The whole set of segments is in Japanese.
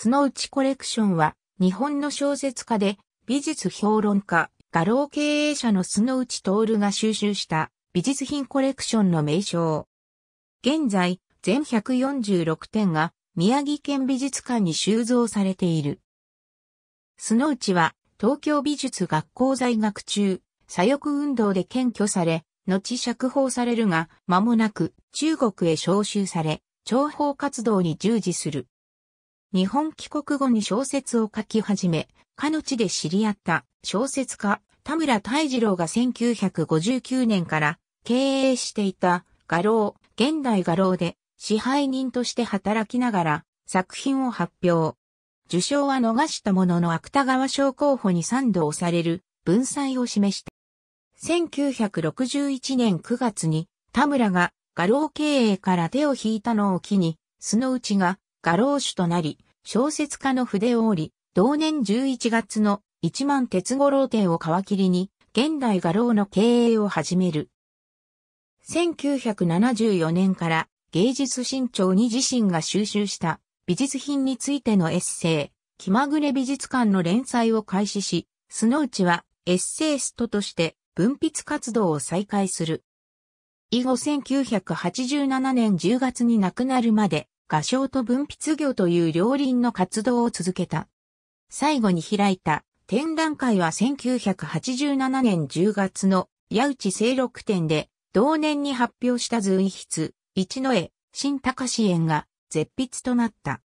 スノウチコレクションは、日本の小説家で、美術評論家、画廊経営者のスノウチ徹が収集した美術品コレクションの名称。現在、全146点が宮城県美術館に収蔵されている。スノウチは東京美術学校在学中、左翼運動で検挙され、後釈放されるが、間もなく中国へ召集され、諜報活動に従事する。日本帰国後に小説を書き始め、かの地で知り合った小説家田村泰次郎が1959年から経営していた画廊、現代画廊で支配人として働きながら作品を発表。受賞は逃したものの芥川賞候補に賛同される文才を示した。1961年9月に田村が画廊経営から手を引いたのを機に、そのうちが画廊主となり、小説家の筆を折り、同年11月の一万鉄五郎店を皮切りに、現代画廊の経営を始める。1974年から芸術新潮に自身が収集した美術品についてのエッセイ、気まぐれ美術館の連載を開始し、スノウチはエッセイストとして文筆活動を再開する。以後1987年10月に亡くなるまで画商と文筆業という両輪の活動を続けた。最後に開いた展覧会は1987年10月の矢内清六展で、同年に発表した随筆、一の絵、新高志園が絶筆となった。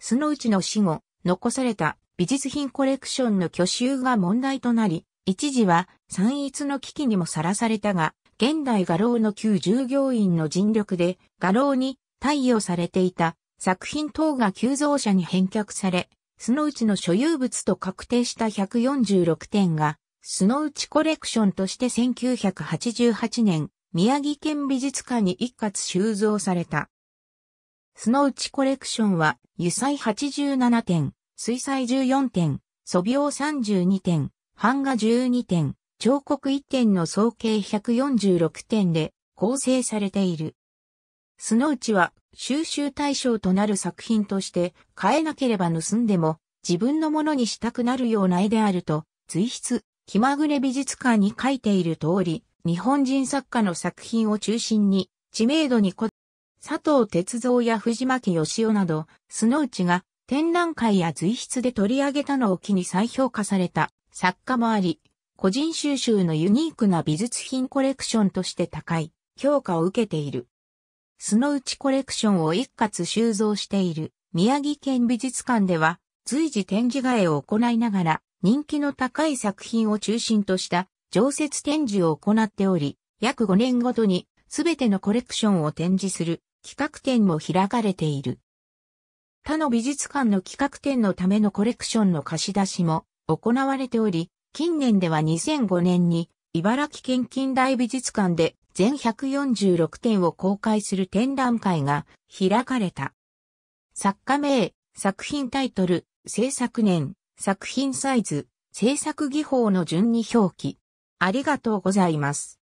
そのうちの死後、残された美術品コレクションの挙手が問題となり、一時は散逸の危機にもさらされたが、現代画廊の旧従業員の尽力で、画廊に貸与されていた作品等が急増者に返却され、そのうちの所有物と確定した146点が、スノウチコレクションとして1988年、宮城県美術館に一括収蔵された。スノウチコレクションは、油彩87点、水彩14点、素描32点、版画12点、彫刻1点の総計146点で構成されている。すなうちは収集対象となる作品として買えなければ盗んでも自分のものにしたくなるような絵であると、随筆、気まぐれ美術館に書いている通り、日本人作家の作品を中心に知名度にこ、佐藤哲三や藤巻義夫など、すなうちが展覧会や随筆で取り上げたのを機に再評価された作家もあり、個人収集のユニークな美術品コレクションとして高い評価を受けている。スノウチコレクションを一括収蔵している宮城県美術館では随時展示替えを行いながら人気の高い作品を中心とした常設展示を行っており、約5年ごとにすべてのコレクションを展示する企画展も開かれている。他の美術館の企画展のためのコレクションの貸し出しも行われており、近年では2005年に茨城県近代美術館で全146点を公開する展覧会が開かれた。作家名、作品タイトル、制作年、作品サイズ、制作技法の順に表記。ありがとうございます。